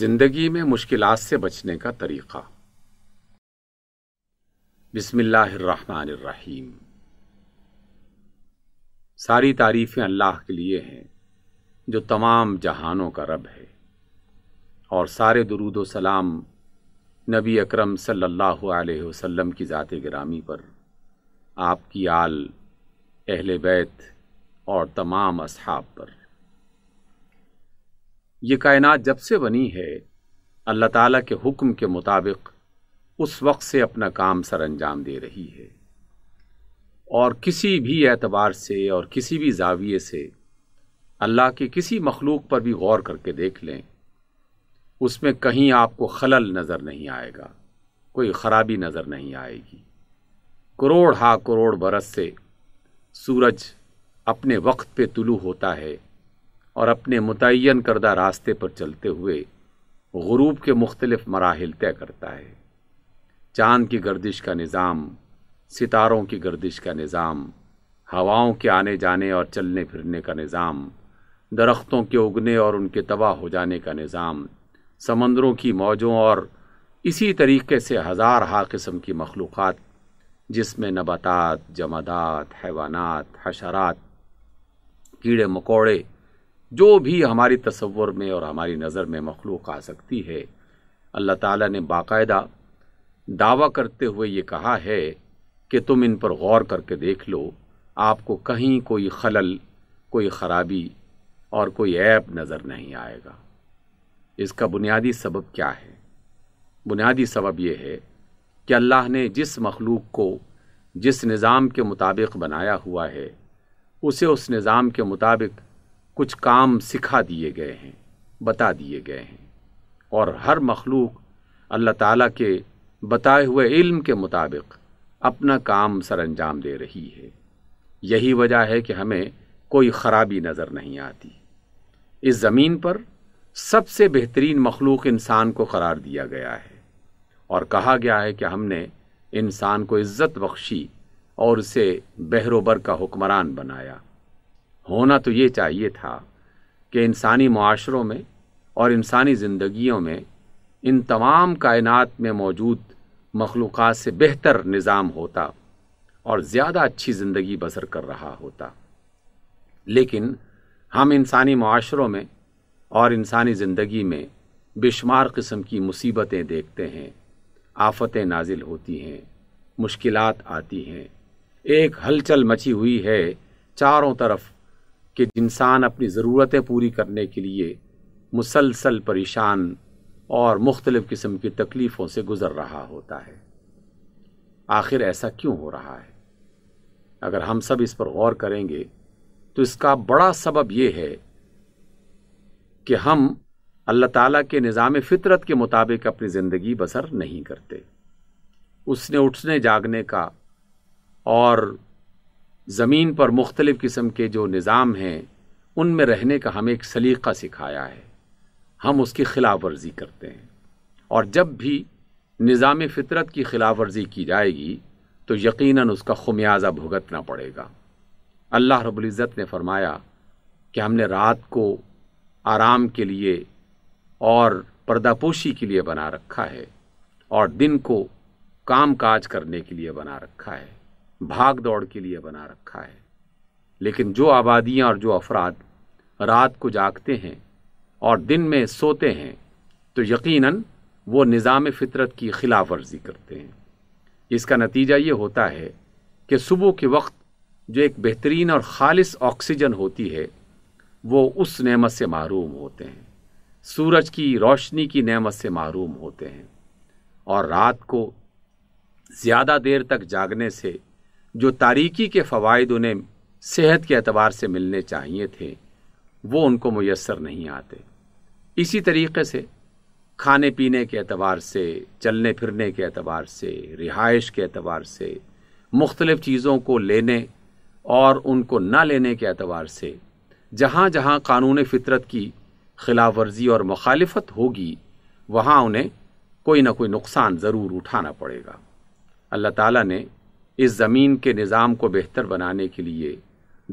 जिंदगी में मुश्किल से बचने का तरीका बिस्मिल्लाहिर्रहमानिर्रहीम सारी तारीफें अल्लाह के लिए हैं जो तमाम जहानों का रब है और सारे दरूद सलाम नबी अकरम सल्लल्लाहु अलैहि वसल्लम की ज़ात गिरामी पर आपकी आल अहले बैत और तमाम अहाब पर ये कायनात जब से बनी है अल्लाह ताला के हुक्म के मुताबिक उस वक्त से अपना काम सर अंजाम दे रही है और किसी भी एतबार से और किसी भी जाविये से अल्लाह की किसी मखलूक पर भी गौर करके देख लें उसमें कहीं आपको खलल नज़र नहीं आएगा कोई ख़राबी नज़र नहीं आएगी करोड़ हा करोड़ बरस से सूरज अपने वक्त पे तुलू होता है और अपने मुतन करदा रास्ते पर चलते हुए गुरूब के मुख्तलिफ मराहल तय करता है चांद की गर्दिश का निज़ाम सितारों की गर्दिश का निज़ाम हवाओं के आने जाने और चलने फिरने का निज़ाम दरख्तों के उगने और उनके तबाह हो जाने का निज़ाम समंदरों की मौजों और इसी तरीके से हज़ार हा किस्म की मखलूक़ जिसमें नबातात जमादात हैवानात हशरात कीड़े मकोड़े जो भी हमारी तस्वर में और हमारी नज़र में मखलूक आ सकती है अल्लाह ताला ने बाकायदा दावा करते हुए ये कहा है कि तुम इन पर गौर करके देख लो आपको कहीं कोई खलल कोई ख़राबी और कोई ऐप नज़र नहीं आएगा इसका बुनियादी सबब क्या है बुनियादी सबब यह है कि अल्लाह ने जिस मखलूक को जिस निज़ाम के मुताबिक बनाया हुआ है उसे उस निज़ाम के मुताबिक कुछ काम सिखा दिए गए हैं बता दिए गए हैं और हर मखलूक अल्लाह ताला के बताए हुए इल्म के मुताबिक अपना काम सर अंजाम दे रही है यही वजह है कि हमें कोई ख़राबी नज़र नहीं आती इस ज़मीन पर सबसे बेहतरीन मखलूक इंसान को करार दिया गया है और कहा गया है कि हमने इंसान को इज़्ज़त बख्शी और उसे बहरोबर का हुक्मरान बनाया होना तो ये चाहिए था कि इंसानी माशरों में और इंसानी ज़िंदगियों में इन तमाम कायनात में मौजूद मखलूक़ से बेहतर निज़ाम होता और ज़्यादा अच्छी ज़िंदगी बसर कर रहा होता लेकिन हम इंसानी माशरों में और इंसानी ज़िंदगी में बेशुमार किस्म की मुसीबतें देखते हैं आफतें नाजिल होती हैं मुश्किलात आती हैं एक हलचल मची हुई है चारों तरफ कि इंसान अपनी ज़रूरतें पूरी करने के लिए मुसलसल परेशान और मुख्तलिफ़ किस्म की तकलीफ़ों से गुज़र रहा होता है आखिर ऐसा क्यों हो रहा है अगर हम सब इस पर गौर करेंगे तो इसका बड़ा सबब यह है कि हम अल्लाह ताला के निज़ाम फ़ितरत के मुताबिक अपनी ज़िंदगी बसर नहीं करते उसने उठने जागने का और ज़मीन पर मुख्तलिफ़ किस्म के जो निज़ाम हैं उनमें रहने का हमें एक सलीक़ा सिखाया है हम उसकी खिलाफ वर्जी करते हैं और जब भी निज़ाम फितरत की खिलाफ वर्जी की जाएगी तो यक़ीन उसका खुमियाज़ा भुगतना पड़ेगा अल्लाह रबुल्ज़त ने फरमाया कि हमने रात को आराम के लिए और पर्दापोशी के लिए बना रखा है और दिन को काम काज करने के लिए बना रखा है भाग दौड़ के लिए बना रखा है लेकिन जो आबादियाँ और जो अफराद रात को जागते हैं और दिन में सोते हैं तो यकीनन वो निज़ाम फितरत की खिलाफ वर्जी करते हैं इसका नतीजा ये होता है कि सुबह के वक्त जो एक बेहतरीन और खालिस ऑक्सीजन होती है वो उस नेमत से महरूम होते हैं सूरज की रोशनी की नेमत से महरूम होते हैं और रात को ज़्यादा देर तक जागने से जो तारीकी के फ़वाद उन्हें सेहत के अतबार से मिलने चाहिए थे वो उनको मैसर नहीं आते इसी तरीके से खाने पीने के अतबार से चलने फिरने के अतबार से रिहाइश के अतबार से मुख्तलिफ़ चीज़ों को लेने और उनको न लेने के अतबार से जहाँ जहाँ कानून फितरत की खिलाफ वर्जी और मुखालफत होगी वहाँ उन्हें कोई ना कोई नुकसान ज़रूर उठाना पड़ेगा अल्लाह ताला ने इस ज़मीन के निज़ाम को बेहतर बनाने के लिए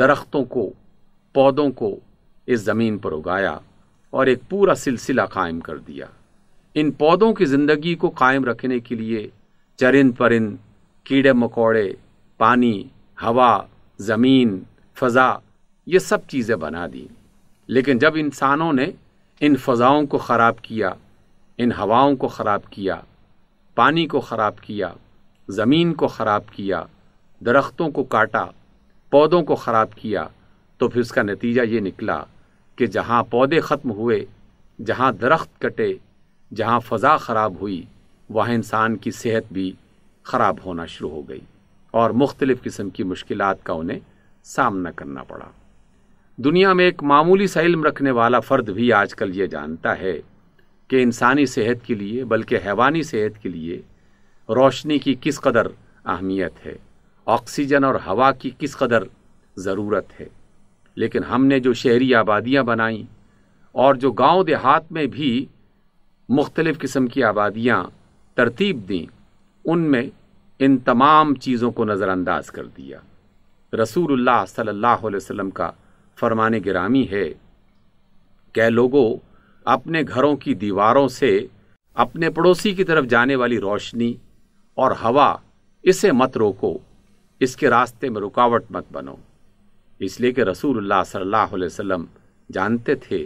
दरख्तों को पौधों को इस ज़मीन पर उगाया और एक पूरा सिलसिला कायम कर दिया इन पौधों की ज़िंदगी को कायम रखने के लिए चरिंद परिंद कीड़े मकोड़े पानी हवा ज़मीन फ़ज़ा ये सब चीज़ें बना दी लेकिन जब इंसानों ने इन फ़ज़ाओं को ख़राब किया इन हवाओं को ख़राब किया पानी को ख़राब किया ज़मीन को ख़राब किया दरख्तों को काटा पौधों को ख़राब किया तो फिर उसका नतीजा ये निकला कि जहाँ पौधे ख़त्म हुए जहाँ दरख्त कटे जहाँ फ़ज़ा ख़राब हुई वहाँ इंसान की सेहत भी ख़राब होना शुरू हो गई और मुख्तलिफ़ किस्म की मुश्किल का उन्हें सामना करना पड़ा दुनिया में एक मामूली सा इल्म रखने वाला फ़र्द भी आजकल ये जानता है कि इंसानी सेहत के लिए बल्कि हैवानी सेहत के लिए रोशनी की किस कदर अहमियत है ऑक्सीजन और हवा की किस कदर ज़रूरत है लेकिन हमने जो शहरी आबादियाँ बनाई और जो गांव देहात में भी मुख्तलिफ़ किस्म की आबादियाँ तरतीब दी उनमें इन तमाम चीज़ों को नज़रअंदाज कर दिया रसूलुल्लाह सल्लल्लाहु अलैहि वसल्लम का फरमान गिरामी है क्या लोगों अपने घरों की दीवारों से अपने पड़ोसी की तरफ जाने वाली रोशनी और हवा इसे मत रोको इसके रास्ते में रुकावट मत बनो इसलिए कि रसूलुल्लाह सल्लल्लाहु अलैहि वसल्लम जानते थे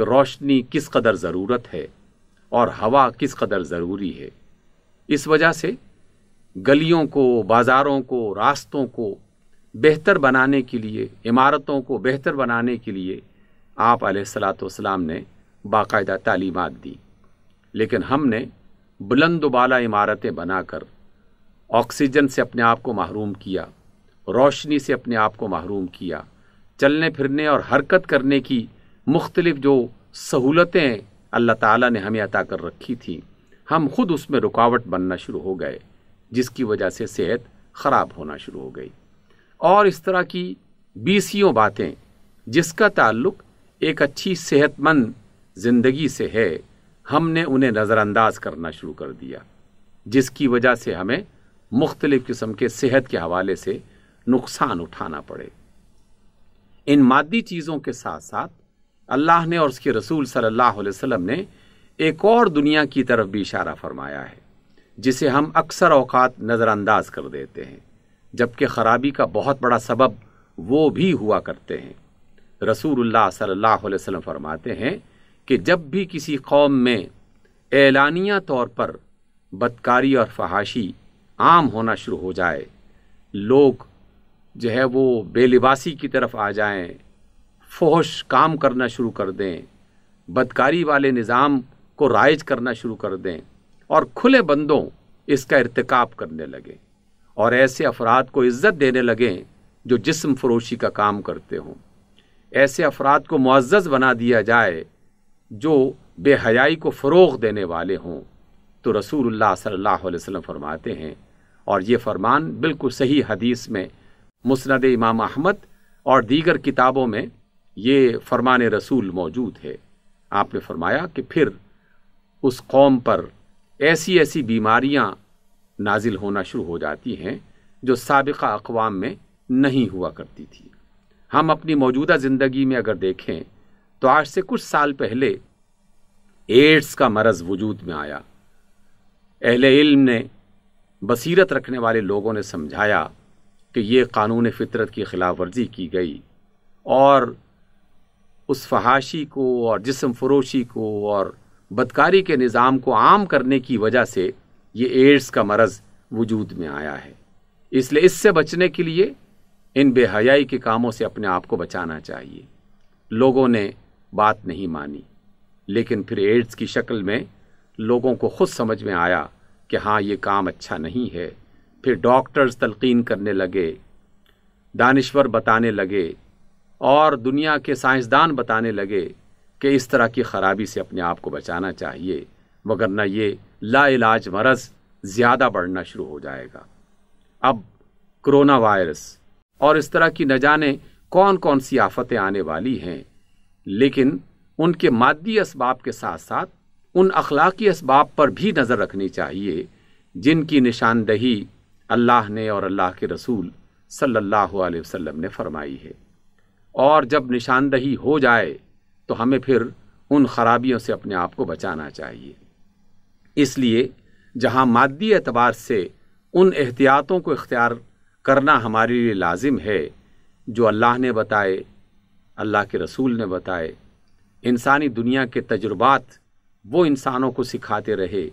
कि रोशनी किस कदर ज़रूरत है और हवा किस कदर ज़रूरी है इस वजह से गलियों को बाज़ारों को रास्तों को बेहतर बनाने के लिए इमारतों को बेहतर बनाने के लिए आप सलाम ने बाकायदा तालीमत दी लेकिन हमने बुलंद बाला इमारतें बनाकर ऑक्सीजन से अपने आप को महरूम किया रोशनी से अपने आप को महरूम किया चलने फिरने और हरकत करने की मुख्तलिफ जो सहूलतें अल्लाह ताला ने हमें अता कर रखी थी हम खुद उसमें रुकावट बनना शुरू हो गए जिसकी वजह से सेहत ख़राब होना शुरू हो गई और इस तरह की बीसियों बातें जिसका ताल्लुक एक अच्छी सेहतमंद ज़िंदगी से है हमने उन्हें नज़रअंदाज करना शुरू कर दिया जिसकी वजह से हमें मुख्तलिफ़ किस्म के सेहत के हवाले से नुकसान उठाना पड़े इन मादी चीज़ों के साथ साथ अल्लाह ने और उसके रसूल सल्लल्लाहु अलैहि वसल्लम ने एक और दुनिया की तरफ भी इशारा फरमाया है जिसे हम अक्सर औकात नज़रअंदाज कर देते हैं जबकि ख़राबी का बहुत बड़ा सबब वो भी हुआ करते हैं रसूलुल्लाह सल्लल्लाहु अलैहि वसल्लम फरमाते हैं कि जब भी किसी कौम में एलानिया तौर पर बदकारी और फहाशी आम होना शुरू हो जाए लोग जो है वो बेलिबासी की तरफ आ जाएं, फोश काम करना शुरू कर दें बदकारी वाले निज़ाम को राइज करना शुरू कर दें और खुले बंदों इसका irtikab करने लगें और ऐसे अफराद को इज़्ज़त देने लगें जो जिस्म फरोशी का काम करते हों ऐसे अफराद को मुआज़ बना दिया जाए जो बेहयाई को फ़रोग देने वाले हों तो रसूलुल्लाह सल्लल्लाहु अलैहि वसल्लम फरमाते हैं और ये फरमान बिल्कुल सही हदीस में मुसरद इमाम अहमद और दीगर किताबों में ये फरमान रसूल मौजूद है आपने फरमाया कि फिर उस कौम पर ऐसी ऐसी बीमारियां नाजिल होना शुरू हो जाती हैं जो सबका अकवाम में नहीं हुआ करती थी हम अपनी मौजूदा ज़िंदगी में अगर देखें तो आज से कुछ साल पहले एड्स का मरज वजूद में आया अहले इल्म ने बसीरत रखने वाले लोगों ने समझाया कि ये कानून फितरत की खिलाफ वर्जी की गई और उस फहाशी को और जिसम फरोशी को और बदकारी के निज़ाम को आम करने की वजह से ये एड्स का मरज़ वजूद में आया है इसलिए इससे बचने के लिए इन बेहयाई के कामों से अपने आप को बचाना चाहिए लोगों ने बात नहीं मानी लेकिन फिर एड्स की शक्ल में लोगों को खुद समझ में आया कि हाँ ये काम अच्छा नहीं है फिर डॉक्टर्स तलकिन करने लगे दानश्वर बताने लगे और दुनिया के साइंसदान बताने लगे कि इस तरह की ख़राबी से अपने आप को बचाना चाहिए वगरना ये लाइलाज मरज़ ज़्यादा बढ़ना शुरू हो जाएगा अब कोरोना वायरस और इस तरह की न जाने कौन कौन सी आफतें आने वाली हैं लेकिन उनके मादी इसबाब के साथ साथ उन अखलाकी इसबाब पर भी नज़र रखनी चाहिए जिनकी निशानदही अल्लाह ने और अल्लाह के रसूल सल्लल्लाहु अलैहि वसल्लम ने फरमाई है और जब निशानदही हो जाए तो हमें फिर उन खराबियों से अपने आप को बचाना चाहिए इसलिए जहाँ मादी एतबार से उन एहतियातों को इख्तियार करना हमारे लिए लाजिम है जो अल्लाह ने बताए अल्लाह के रसूल ने बताए इंसानी दुनिया के तजुर्बात वो इंसानों को सिखाते रहे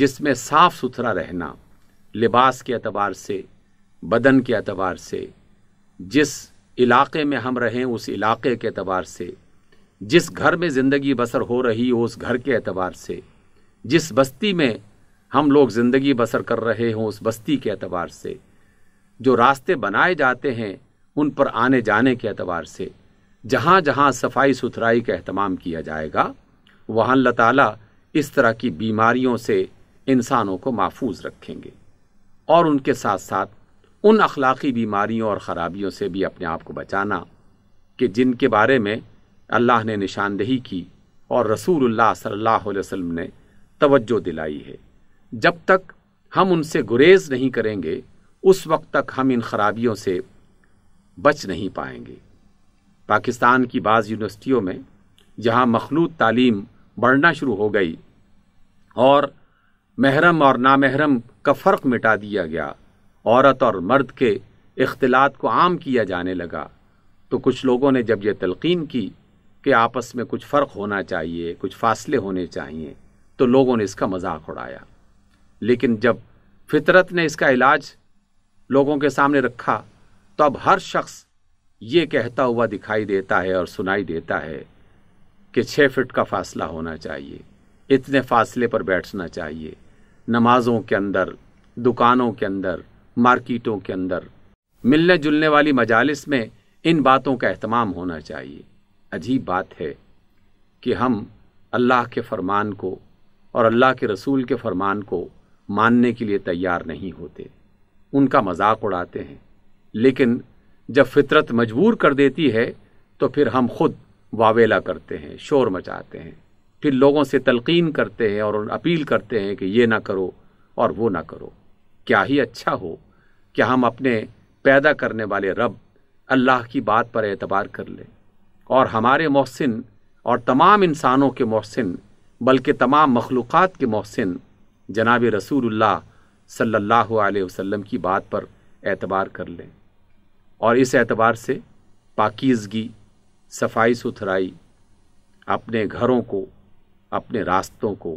जिसमें साफ़ सुथरा रहना लिबास के अतबार से बदन के अतबार से जिस इलाके में हम रहें उस इलाके के अतबार से जिस घर में ज़िंदगी बसर हो रही हो उस घर के अतबार से जिस बस्ती में हम लोग ज़िंदगी बसर कर रहे हों उस बस्ती के अतबार से जो रास्ते बनाए जाते हैं उन पर आने जाने के अतबार से जहाँ जहाँ सफाई सुथराई का अहतमाम किया जाएगा वहाँ अल्लाह ताला इस तरह की बीमारियों से इंसानों को महफूज रखेंगे और उनके साथ साथ उन अखलाकी बीमारियों और ख़राबियों से भी अपने आप को बचाना कि जिनके बारे में अल्लाह ने निशानदेही की और रसूलुल्लाह सल्लल्लाहु अलैहि वसल्लम ने तवज्जो दिलाई है जब तक हम उनसे गुरेज नहीं करेंगे उस वक्त तक हम इन खराबियों से बच नहीं पाएंगे पाकिस्तान की बाज़ यूनिवर्सिटियों में जहाँ मखलूत तालीम बढ़ना शुरू हो गई और महरम और नामहरम का फ़र्क मिटा दिया गया औरत और मर्द के इख्तलात को आम किया जाने लगा तो कुछ लोगों ने जब यह तलकीन की कि आपस में कुछ फ़र्क होना चाहिए कुछ फासले होने चाहिए तो लोगों ने इसका मजाक उड़ाया लेकिन जब फितरत ने इसका इलाज लोगों के सामने रखा तो अब हर शख्स ये कहता हुआ दिखाई देता है और सुनाई देता है कि छः फिट का फासला होना चाहिए इतने फासले पर बैठना चाहिए नमाजों के अंदर दुकानों के अंदर मार्केटों के अंदर मिलने जुलने वाली मजालस में इन बातों का अहतमाम होना चाहिए अजीब बात है कि हम अल्लाह के फरमान को और अल्लाह के रसूल के फरमान को मानने के लिए तैयार नहीं होते उनका मजाक उड़ाते हैं लेकिन जब फितरत मजबूर कर देती है तो फिर हम खुद वावेला करते हैं शोर मचाते हैं फिर लोगों से तलकीन करते हैं और अपील करते हैं कि ये ना करो और वो ना करो क्या ही अच्छा हो कि हम अपने पैदा करने वाले रब अल्लाह की बात पर एतबार कर लें और हमारे मोहसिन और तमाम इंसानों के मोहसिन बल्कि तमाम मखलूक़ के मोहसिन जनाब रसूल सल्ला वसम की बात पर एतबार कर लें और इस एतबार से पाकिजगी सफाई सुथराई अपने घरों को अपने रास्तों को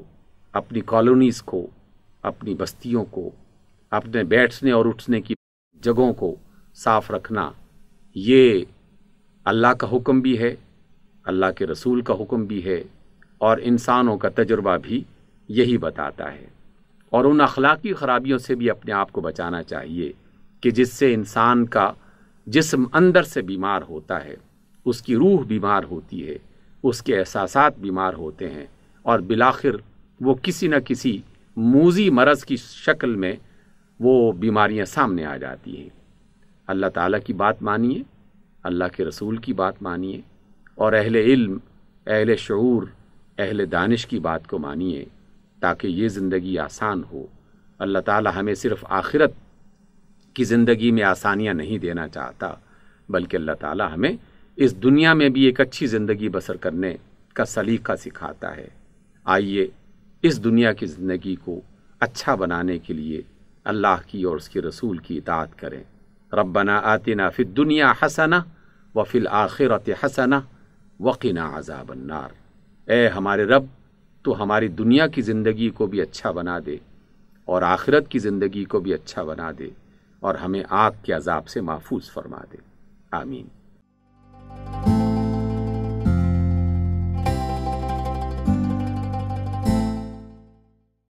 अपनी कॉलोनीज़ को अपनी बस्तियों को अपने बैठने और उठने की जगहों को साफ रखना ये अल्लाह का हुक्म भी है अल्लाह के रसूल का हुक्म भी है और इंसानों का तजुर्बा भी यही बताता है और उन अखलाकी ख़राबियों से भी अपने आप को बचाना चाहिए कि जिससे इंसान का जिसम अंदर से बीमार होता है उसकी रूह बीमार होती है उसके एहसास बीमार होते हैं और बिलाखिर वो किसी न किसी मूजी मरज़ की शक्ल में वो बीमारियां सामने आ जाती हैं अल्लाह ताला की बात मानिए अल्लाह के रसूल की बात मानिए और अहल इल्म अहल शूर अहल दानिश की बात को मानिए ताकि ये ज़िंदगी आसान हो अल्लाह ताला हमें सिर्फ़ आखिरत की ज़िंदगी में आसानियाँ नहीं देना चाहता बल्कि अल्लाह ताला हमें इस दुनिया में भी एक अच्छी ज़िंदगी बसर करने का सलीका सिखाता है आइए इस दुनिया की ज़िंदगी को अच्छा बनाने के लिए अल्लाह की और उसके रसूल की इतात करें रबना आतना फिर दुनिया हसना व फिल आखिरत हसना वकीना आजाबन्नार ए हमारे रब तो हमारी दुनिया की ज़िंदगी को भी अच्छा बना दे और आखिरत की ज़िंदगी को भी अच्छा बना दे और हमें आग के अजाब से महफूज फरमा दे आमीन